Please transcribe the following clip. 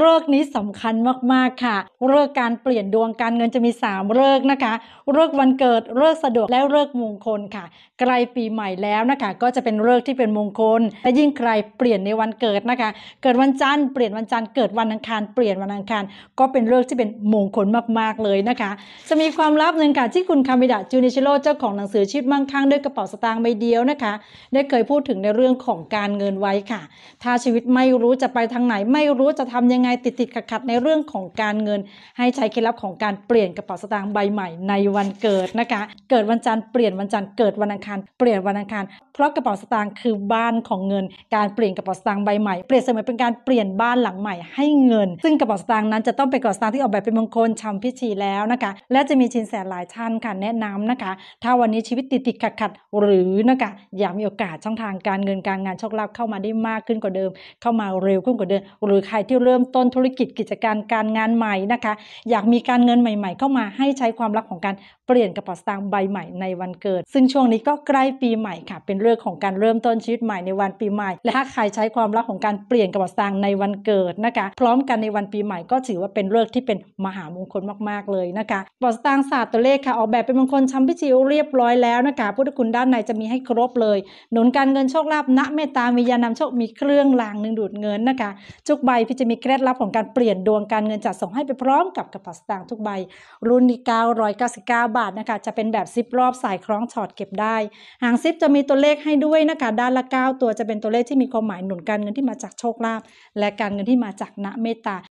เลิกนี้สำคัญมากๆค่ะเลิกการเปลี่ยนดวงการเงินจะมี3เลิกนะคะเลิกวันเกิดเลิกสะดวกแล้วเลิกมงคลค่ะใกล้ปีใหม่แล้วนะคะก็จะเป็นเลิกที่เป็นมงคล และยิ่งใครเปลี่ยนในวันเกิดนะคะ เกิดวันจันทร์เปลี่ยนวันจันทร์เกิดวันอังคารเปลี่ยนวันอังคารก็เป็นเลิกที่เป็นมงคลมากๆเลยนะคะ จะมีความลับหนึ่งค่ะที่คุณคามิดะจูนิชิโร่เจ้าของหนังสือชีวิตมั่งคั่งด้วยกระเป๋าสตางค์ใบเดียวนะคะได้เคยพูดถึงในเรื่องของการเงินไว้ค่ะ ถ้าชีวิตไม่รู้จะไปทางไหนไม่รู้จะทำยังไงติดติดขัดในเรื่องของการเงิน ให้ใช้เคล็ดลับของการเปลี่ยนกระเป๋าสตางค์ใบใหม่ในวันเกิดนะคะ เกิดวันจันทร์เปลี่ยนวันจันทร์เกิดวันอังคารเปลี่ยนวันอังคารเพราะกระเป๋าสตางค์คือบ้านของเงินการเปลี่ยนกระเป๋าสตางค์ใบใหม่เปลี่ยนเสมือนเป็นการเปลี่ยนบ้านหลังใหม่ให้เงิน ซึ่งกระเป๋าสตางค์นั้นจะต้องเป็นกระเป๋าสตางค์ที่ออกแบบเป็นมงคลชำพิชีแล้วนะคะและจะมีชินแสหลายท่านค่ะแนะนำนะคะ ถ้าวันนี้ชีวิตติดติดขัดขัดหรือนะคะอยากมีโอกาสช่องทางการเงินการงานโชคลาภเข้ามาได้มากขึ้นกว่าเดิม เข้ามาเร็วขึ้นกว่าเดิมหรือใครที่เริ่มมต้นธุรกิจกิจการการงานใหม่นะคะอยากมีการเงินใหม่ ๆ เข้ามาให้ใช้ความรักของการเปลี่ยนกระเป๋าสตางค์ใบใหม่ ในวันเกิด ซึ่งช่วงนี้ก็ใกล้ปีใหม่ค่ะ เป็นเรื่องของการเริ่มต้นชีวิตใหม่ในวันปีใหม่และถ้าใครใช้ความรักของการเปลี่ยนกระเป๋าสตางค์ในวันเกิดนะคะ พร้อมกันในวันปีใหม่ก็ถือว่าเป็นเรื่องที่เป็นมหามงคลมากๆเลยนะคะกระเป๋าสตางค์ศาสตร์ตัวเลขค่ะออกแบบเป็นมงคลชั้นพิจิวเรียบร้อยแล้วนะคะพุทธคุณด้านในจะมีให้ครบเลยหนุนการเงินโชคลาภณเมตตามียานำโชคมีเครื่องรางหนึ่งดูดเงินนะคะจุกใบพิจะมีแกล็ดลับของการเปลี่ยนดวงการเงินจัดส่งให้ไปพร้อมกับกระเป๋าสตางค์ทุกใบ รุ่นนี้ 999 บาทนะคะจะเป็นแบบซิปรอบ สายคล้องช็อตเก็บได้ หางซิปจะมีตัวเลขให้ด้วยนะคะ ด้านละ 9 ตัวจะเป็นตัวเลขที่มีความหมายหนุนการเงินที่มาจากโชคลาภและการเงินที่มาจากณเมตตา